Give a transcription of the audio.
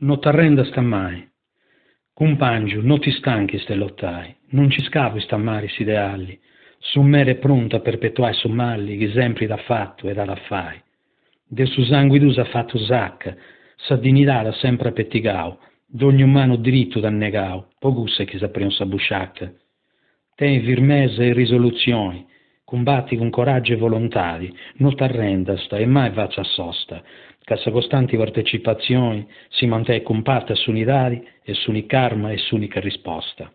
No t'arrenda stammai. Cumpangiu, non ti stanchi ste lottai, non ci scavi stammari si ideali, sommere pronta a perpetuare sommalli che sempre da fatto e da raffai. Del suo sangue d'usa fatto zac, sa dignità da sempre pettigau, d'ogni umano diritto da negau, pogusse che saprion sa busciac. Ten firmezza e risoluzioni, Combatti con coraggio e volontadi, non ti arrendasta e mai vaccia sosta, che a costanti partecipazioni si mantenga compatta sull'unità e sull'un'arma e sull'unica risposta.